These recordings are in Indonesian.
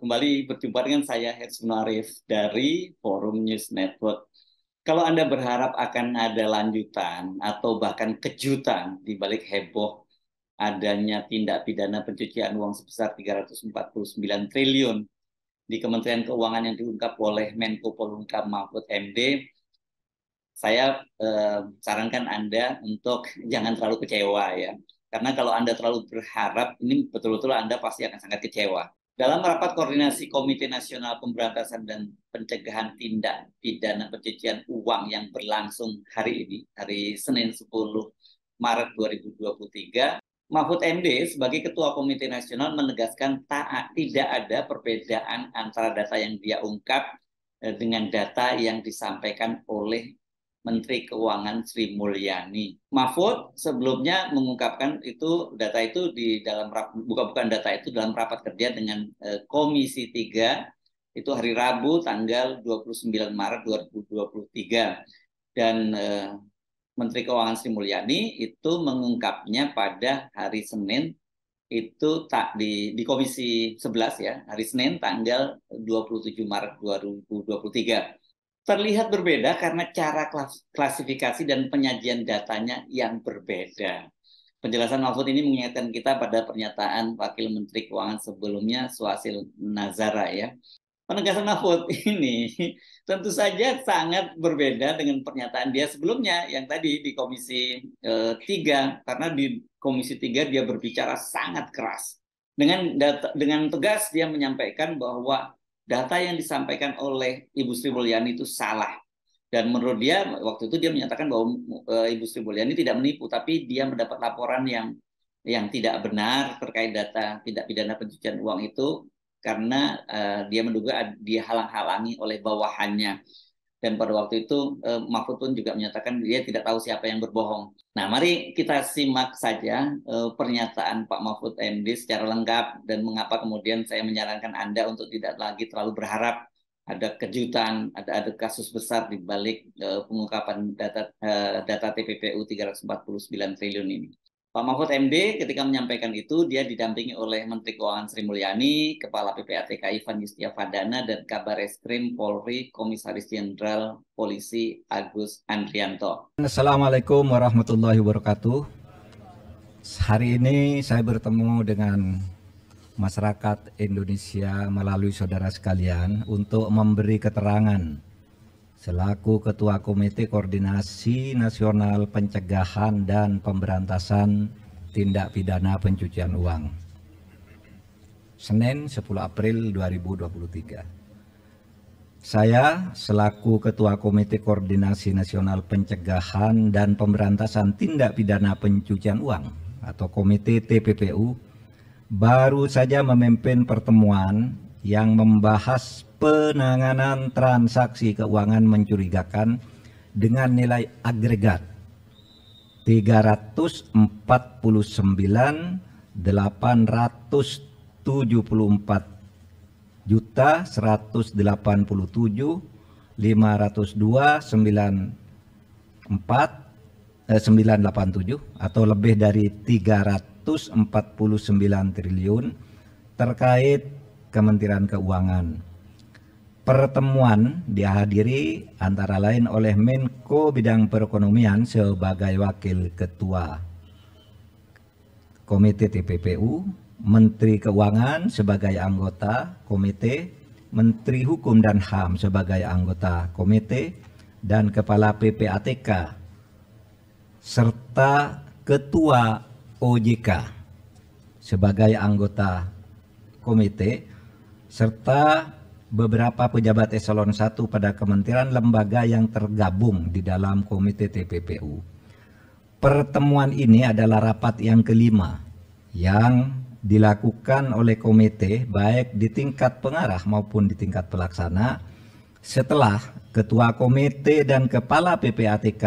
Kembali berjumpa dengan saya Hersman Arif dari Forum News Network. Kalau Anda berharap akan ada lanjutan atau bahkan kejutan di balik heboh adanya tindak pidana pencucian uang sebesar 349 triliun di Kementerian Keuangan yang diungkap oleh Menko Polhukam Mahfud MD, saya eh, sarankan Anda untuk jangan terlalu kecewa ya. Karena kalau Anda terlalu berharap, ini betul-betul Anda pasti akan sangat kecewa. Dalam rapat koordinasi Komite Nasional Pemberantasan dan Pencegahan Tindak Pidana Pencucian Uang yang berlangsung hari ini, hari Senin 10 Maret 2023, Mahfud MD sebagai Ketua Komite Nasional menegaskan tak tidak ada perbedaan antara data yang dia ungkap eh, dengan data yang disampaikan oleh Menteri Keuangan Sri Mulyani. Mahfud sebelumnya mengungkapkan itu data itu di dalam bukan bukan data itu dalam rapat kerja dengan eh, Komisi 3 itu hari Rabu tanggal 29 Maret 2023 dan eh, Menteri Keuangan Sri Mulyani itu mengungkapnya pada hari Senin itu tak di di komisi 11 ya hari Senin tanggal 27 Maret 2023 terlihat berbeda karena cara klasifikasi dan penyajian datanya yang berbeda. Penjelasan Mahfud ini mengingatkan kita pada pernyataan Wakil Menteri Keuangan sebelumnya, Suhasil Nazara ya. Penegasan Mahfud ini tentu saja sangat berbeda dengan pernyataan dia sebelumnya yang tadi di Komisi e, eh, 3 karena di Komisi 3 dia berbicara sangat keras. Dengan data, dengan tegas dia menyampaikan bahwa data yang disampaikan oleh Ibu Sri Mulyani itu salah. Dan menurut dia waktu itu dia menyatakan bahwa eh, Ibu Sri Mulyani tidak menipu, tapi dia mendapat laporan yang yang tidak benar terkait data tidak pidana pencucian uang itu karena uh, dia menduga dia halang-halangi oleh bawahannya dan pada waktu itu eh, Mahfud pun juga menyatakan dia tidak tahu siapa yang berbohong. Nah, mari kita simak saja eh, pernyataan Pak Mahfud MD secara lengkap dan mengapa kemudian saya menyarankan Anda untuk tidak lagi terlalu berharap ada kejutan, ada ada kasus besar di balik eh, pengungkapan data eh, data TPPU 349 triliun ini. Pak Mahfud MD ketika menyampaikan itu, dia didampingi oleh Menteri Keuangan Sri Mulyani, Kepala PPATK Ivan Yustiavadana, dan Kabar Eskrim Polri Komisaris Jenderal Polisi Agus Andrianto. Assalamualaikum warahmatullahi wabarakatuh. Hari ini saya bertemu dengan masyarakat Indonesia melalui saudara sekalian untuk memberi keterangan selaku Ketua Komite Koordinasi Nasional Pencegahan dan Pemberantasan Tindak Pidana Pencucian Uang. Senin 10 April 2023. Saya selaku Ketua Komite Koordinasi Nasional Pencegahan dan Pemberantasan Tindak Pidana Pencucian Uang atau Komite TPPU baru saja memimpin pertemuan yang membahas penanganan transaksi keuangan mencurigakan dengan nilai agregat 349.874 juta 187 502 94 eh, 987 atau lebih dari 349 triliun terkait Kementerian Keuangan. Pertemuan dihadiri antara lain oleh Menko Bidang Perekonomian sebagai Wakil Ketua Komite TPPU, Menteri Keuangan sebagai anggota komite, Menteri Hukum dan HAM sebagai anggota komite, dan Kepala PPATK, serta Ketua OJK sebagai anggota komite serta beberapa pejabat eselon 1 pada kementerian lembaga yang tergabung di dalam komite TPPU. Pertemuan ini adalah rapat yang kelima yang dilakukan oleh komite baik di tingkat pengarah maupun di tingkat pelaksana setelah ketua komite dan kepala PPATK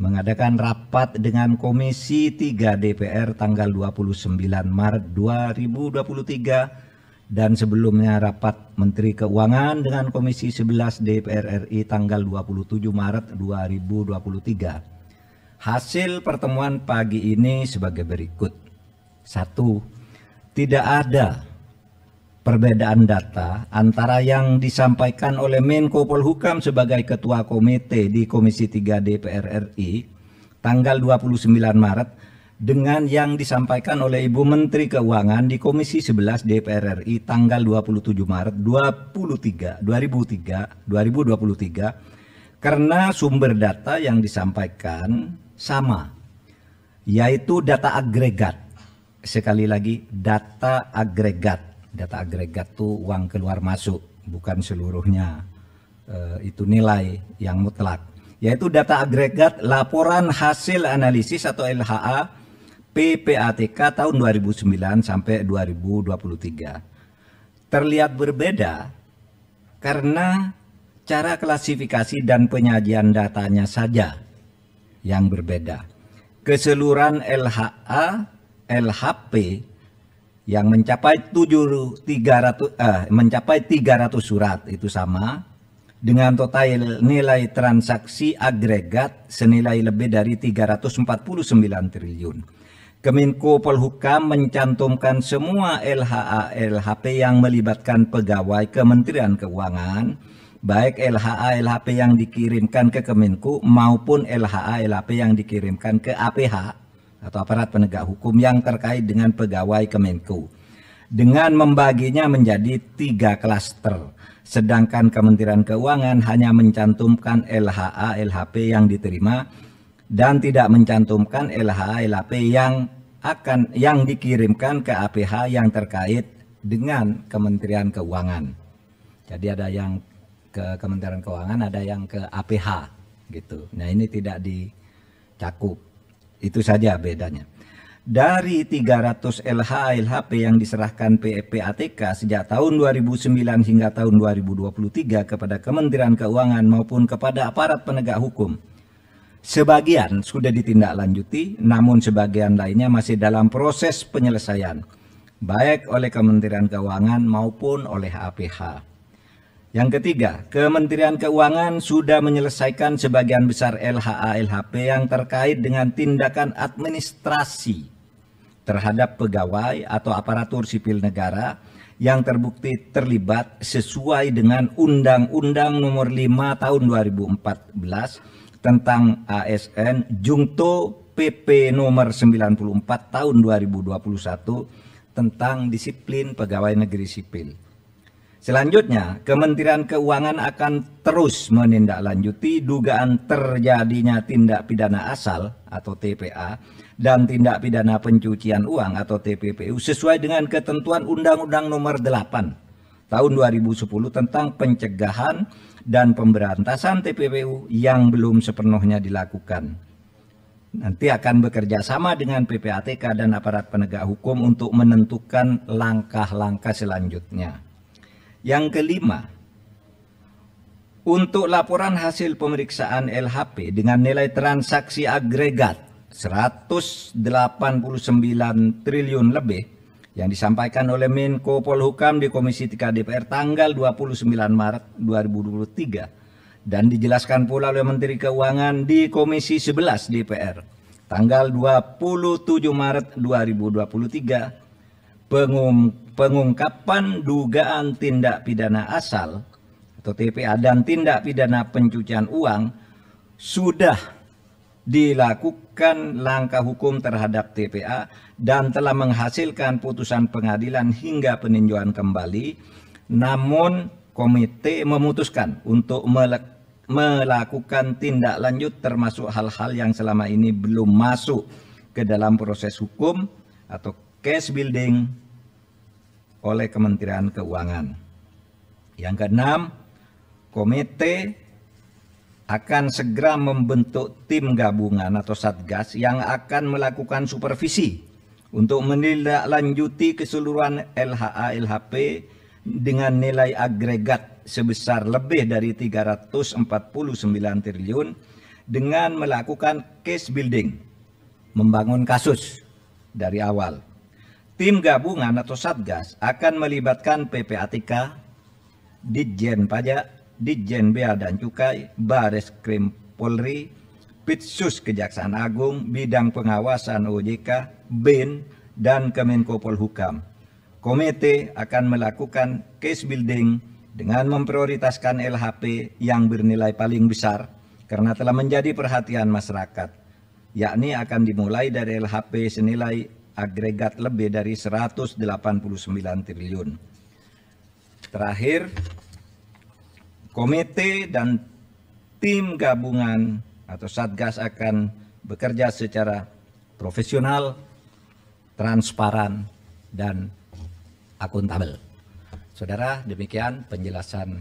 mengadakan rapat dengan Komisi 3 DPR tanggal 29 Maret 2023 dan sebelumnya rapat Menteri Keuangan dengan Komisi 11 DPR RI tanggal 27 Maret 2023. Hasil pertemuan pagi ini sebagai berikut. Satu, tidak ada perbedaan data antara yang disampaikan oleh Menko Polhukam sebagai Ketua Komite di Komisi 3 DPR RI tanggal 29 Maret dengan yang disampaikan oleh Ibu Menteri Keuangan di Komisi 11 DPR RI tanggal 27 Maret 23 2003 2023 karena sumber data yang disampaikan sama yaitu data agregat. Sekali lagi data agregat. Data agregat tuh uang keluar masuk bukan seluruhnya. E, itu nilai yang mutlak yaitu data agregat laporan hasil analisis atau LHA PPATK tahun 2009 sampai 2023 terlihat berbeda karena cara klasifikasi dan penyajian datanya saja yang berbeda. Keseluruhan LHA, LHP yang mencapai 7 300 eh, mencapai 300 surat itu sama dengan total nilai transaksi agregat senilai lebih dari 349 triliun. Kemenko Polhukam mencantumkan semua LHA LHP yang melibatkan pegawai Kementerian Keuangan, baik LHA LHP yang dikirimkan ke Kemenku maupun LHA LHP yang dikirimkan ke APH atau aparat penegak hukum yang terkait dengan pegawai Kemenku dengan membaginya menjadi tiga klaster. Sedangkan Kementerian Keuangan hanya mencantumkan LHA LHP yang diterima dan tidak mencantumkan LH LAP yang akan yang dikirimkan ke APH yang terkait dengan Kementerian Keuangan. Jadi ada yang ke Kementerian Keuangan, ada yang ke APH gitu. Nah, ini tidak dicakup. Itu saja bedanya. Dari 300 LH LHP yang diserahkan PPATK sejak tahun 2009 hingga tahun 2023 kepada Kementerian Keuangan maupun kepada aparat penegak hukum Sebagian sudah ditindaklanjuti, namun sebagian lainnya masih dalam proses penyelesaian, baik oleh Kementerian Keuangan maupun oleh APH. Yang ketiga, Kementerian Keuangan sudah menyelesaikan sebagian besar LHA-LHP yang terkait dengan tindakan administrasi terhadap pegawai atau aparatur sipil negara yang terbukti terlibat sesuai dengan Undang-Undang Nomor 5 Tahun 2014 tentang ASN Jungto PP nomor 94 tahun 2021 tentang disiplin pegawai negeri sipil. Selanjutnya, Kementerian Keuangan akan terus menindaklanjuti dugaan terjadinya tindak pidana asal atau TPA dan tindak pidana pencucian uang atau TPPU sesuai dengan ketentuan Undang-Undang Nomor 8 tahun 2010 tentang pencegahan dan pemberantasan TPPU yang belum sepenuhnya dilakukan. Nanti akan bekerja sama dengan PPATK dan aparat penegak hukum untuk menentukan langkah-langkah selanjutnya. Yang kelima, untuk laporan hasil pemeriksaan LHP dengan nilai transaksi agregat 189 triliun lebih yang disampaikan oleh Menko Polhukam di Komisi 3 DPR tanggal 29 Maret 2023 dan dijelaskan pula oleh Menteri Keuangan di Komisi 11 DPR tanggal 27 Maret 2023 pengum, pengungkapan dugaan tindak pidana asal atau TPA dan tindak pidana pencucian uang sudah dilakukan langkah hukum terhadap TPA dan telah menghasilkan putusan pengadilan hingga peninjauan kembali. Namun komite memutuskan untuk melakukan tindak lanjut termasuk hal-hal yang selama ini belum masuk ke dalam proses hukum atau case building oleh Kementerian Keuangan. Yang keenam, komite akan segera membentuk tim gabungan atau satgas yang akan melakukan supervisi untuk menindaklanjuti keseluruhan LHA LHP dengan nilai agregat sebesar lebih dari 349 triliun dengan melakukan case building, membangun kasus dari awal. Tim gabungan atau Satgas akan melibatkan PPATK, Ditjen Pajak, Ditjen Bea dan Cukai, Baris Krim Polri, Pitsus Kejaksaan Agung, Bidang Pengawasan OJK, BIN, dan Kemenko Polhukam. Komite akan melakukan case building dengan memprioritaskan LHP yang bernilai paling besar karena telah menjadi perhatian masyarakat, yakni akan dimulai dari LHP senilai agregat lebih dari 189 triliun. Terakhir, komite dan tim gabungan atau Satgas akan bekerja secara profesional, transparan, dan akuntabel. Saudara, demikian penjelasan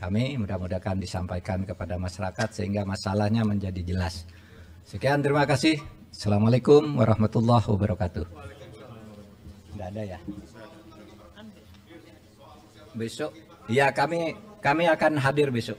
kami mudah-mudahan disampaikan kepada masyarakat sehingga masalahnya menjadi jelas. Sekian terima kasih. Assalamualaikum warahmatullahi wabarakatuh. Tidak ada ya? Besok, ya kami kami akan hadir besok.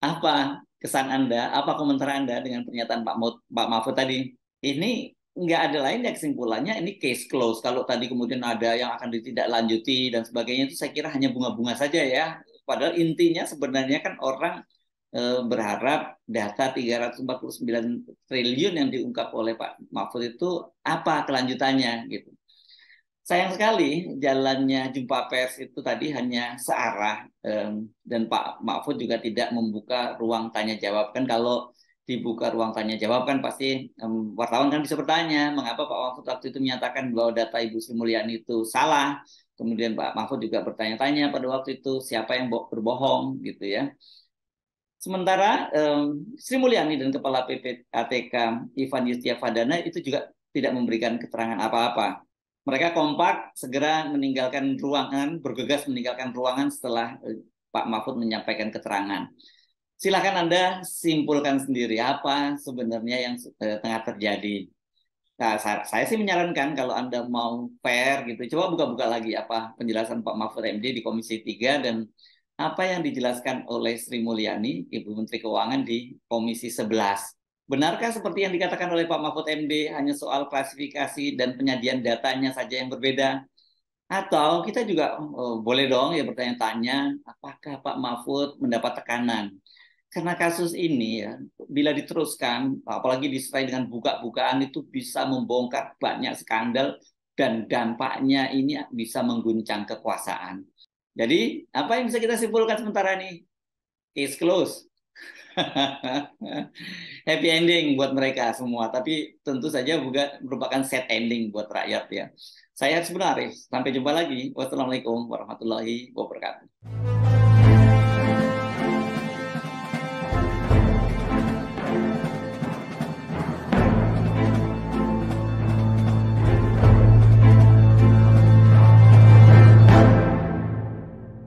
Apa kesan Anda, apa komentar Anda dengan pernyataan Pak, Mahfud, Pak Mahfud tadi? Ini nggak ada lain ya kesimpulannya ini case close. Kalau tadi kemudian ada yang akan ditindaklanjuti dan sebagainya itu saya kira hanya bunga-bunga saja ya. Padahal intinya sebenarnya kan orang Eh, berharap data 349 triliun yang diungkap oleh Pak Mahfud itu apa kelanjutannya gitu. Sayang sekali jalannya jumpa pers itu tadi hanya searah dan Pak Mahfud juga tidak membuka ruang tanya jawab kan kalau dibuka ruang tanya jawab kan pasti wartawan kan bisa bertanya mengapa Pak Mahfud waktu itu menyatakan bahwa data Ibu Sri Mulyani itu salah kemudian Pak Mahfud juga bertanya-tanya pada waktu itu siapa yang berbohong gitu ya Sementara um, Sri Mulyani dan Kepala PPATK Ivan Yustiavadana itu juga tidak memberikan keterangan apa-apa. Mereka kompak segera meninggalkan ruangan, bergegas meninggalkan ruangan setelah eh, Pak Mahfud menyampaikan keterangan. Silakan Anda simpulkan sendiri apa sebenarnya yang eh, tengah terjadi. Nah, saya sih menyarankan kalau Anda mau fair gitu, coba buka-buka lagi apa penjelasan Pak Mahfud MD di Komisi 3 dan apa yang dijelaskan oleh Sri Mulyani, Ibu Menteri Keuangan di Komisi 11. Benarkah seperti yang dikatakan oleh Pak Mahfud MD hanya soal klasifikasi dan penyajian datanya saja yang berbeda? Atau kita juga oh, boleh dong ya bertanya-tanya apakah Pak Mahfud mendapat tekanan? Karena kasus ini ya, bila diteruskan, apalagi disertai dengan buka-bukaan itu bisa membongkar banyak skandal dan dampaknya ini bisa mengguncang kekuasaan. Jadi, apa yang bisa kita simpulkan sementara ini? Case close, Happy ending buat mereka semua, tapi tentu saja juga merupakan set ending buat rakyat ya. Saya sebenarnya Sampai jumpa lagi. Wassalamualaikum warahmatullahi wabarakatuh.